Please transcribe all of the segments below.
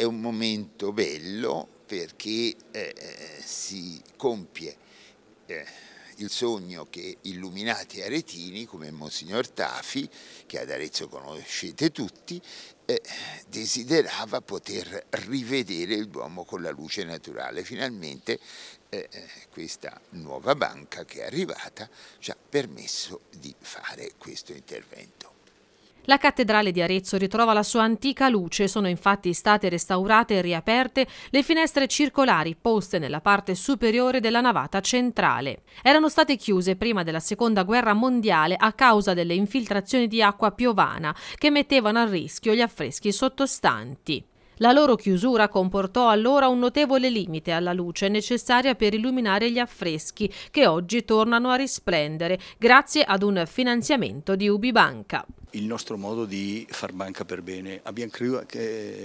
è un momento bello perché eh, eh, si compie eh, il sogno che illuminati aretini come Monsignor Tafi, che ad Arezzo conoscete tutti, eh, desiderava poter rivedere il Duomo con la luce naturale. Finalmente eh, eh, questa nuova banca che è arrivata ci ha permesso di fare questo intervento. La cattedrale di Arezzo ritrova la sua antica luce, sono infatti state restaurate e riaperte le finestre circolari poste nella parte superiore della navata centrale. Erano state chiuse prima della seconda guerra mondiale a causa delle infiltrazioni di acqua piovana che mettevano a rischio gli affreschi sottostanti. La loro chiusura comportò allora un notevole limite alla luce necessaria per illuminare gli affreschi che oggi tornano a risplendere grazie ad un finanziamento di Ubibanca il nostro modo di far banca per bene. Abbiamo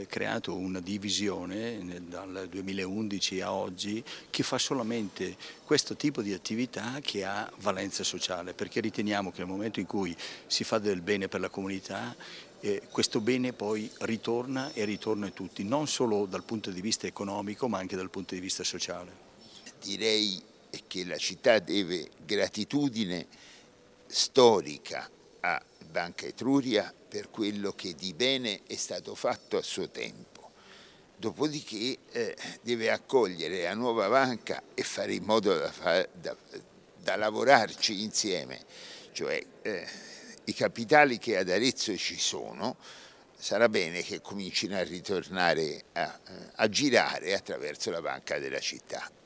creato una divisione dal 2011 a oggi che fa solamente questo tipo di attività che ha valenza sociale, perché riteniamo che nel momento in cui si fa del bene per la comunità eh, questo bene poi ritorna e ritorna a tutti, non solo dal punto di vista economico ma anche dal punto di vista sociale. Direi che la città deve gratitudine storica a Banca Etruria per quello che di bene è stato fatto a suo tempo. Dopodiché eh, deve accogliere la nuova banca e fare in modo da, fa, da, da lavorarci insieme, cioè eh, i capitali che ad Arezzo ci sono sarà bene che comincino a ritornare a, eh, a girare attraverso la banca della città.